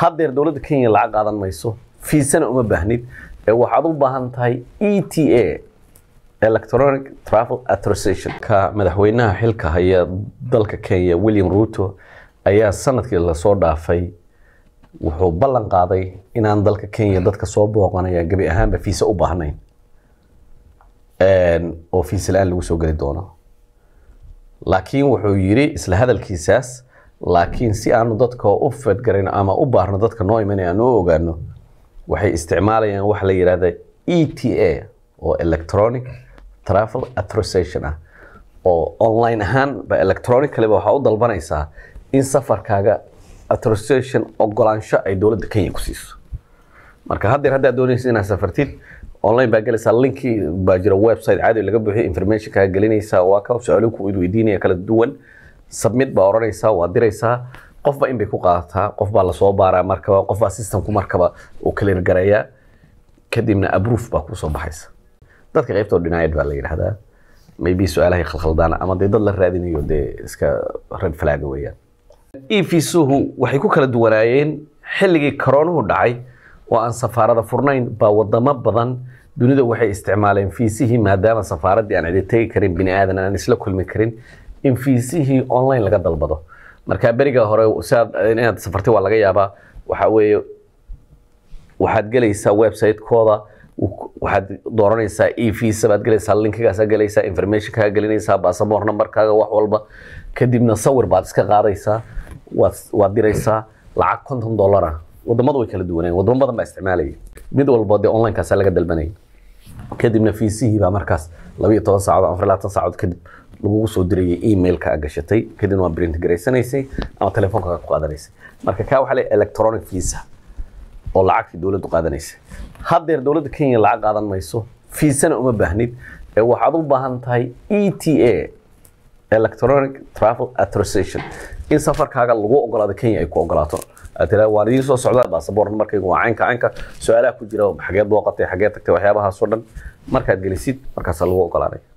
hadeer dowladda kenya lacag qaadan mayso fiisana uma baahnid ee waxaad u baahan tahay e t a electronic travel autorization ka madaxweynaha xilka haya dalka kenya william ruto ayaa sanadkii lasoo dhaafay wuxuu ballan qaaday inaan dalka kenya dadka soo booqanaya gebi ahaanba fiise u baahnayn oo fiise la-aan lagu soo geli doono laakiin wuxuu yidhi isla hadalkiisaas laakiin si aanu dadka u fedgarayno ama u baarno dadka noo imanaya aan u ogaano waxay isticmaalayaan waxa la yidhahda e t a oo electronic travel authorization ah oo online ahaan ba electronicaliba waxaa u dalbanaysaa in safarkaaga authorization ogolaansho ay dowladda kenya ku siiso marka haddeer haddaad doonaysa inaad safartid online baa gelaysaa linkii baa jira website caadi laga buuxiyo information gelinaysaa waa ka su-aalo ku idweydiinaya kala duwan submit baa odhanaysaa waa diraysaa qofba in ku qaadataa qof baa lasoo baaraa markaba qofbaa systemku markaba uu clear garayaa kadibna abroof baa kuusoo baxaysa dadka qaybtoo denied baa la yidhahdaa maybe su-aalahay khalkhaldaana ama dee dad la raadinayo dee iska red flaga weeyaan efisuhu waxay ku kala duwanaayeen xilligii koroonuhu dhacay oo aan safaarada furnayn baa wadamo badan dunida waxay isticmaaleen fiisihii maadaama safaaradii aan cidi tegi karin bini aadan aan isla kulmi karin in fiisihii online laga dalbado marka beriga hore inaad safartay waa laga yaabaa waxa waxaad gelaysaa website waxaad dooranaysaa e baad gelaysaa linkigaasaa gelaysaa informationkaa gelinaysaa basamoor numberkaaga wax walba kadibna sawir baad iska qaadaysaa waad diraysaa lacag konton dollara wadamadu way kala duwanayeen wadamo badan baa isticmaalaya mid walba dee online laga dalbanaya kadibna fiisihii baa markaas labayo toban saacadood afar labaatan saacadood kadib lagugu soo dirayay emailka a gashatay kadibna waa print garaysanaysay ama telefoonka ku qaadanaysay marka kaa waxaa leeyahay electronic visa oo lacagtii dowladdu qaadanaysay haddeer dowladda kenya lacag qaadan mayso fiisana uma baahnid ee waxaad u baahan tahay e t a electronic travel authorization in safarkaaga lagu ogolaado kenya ay ku ogolaato tira soo socdaa baasaboor markaygu waa caynka su-aalaha ku jira xageed booqatay xageed tagtay waxyaabahaasoo dhan markaad gelisid markaasaa lagu ogolaanaya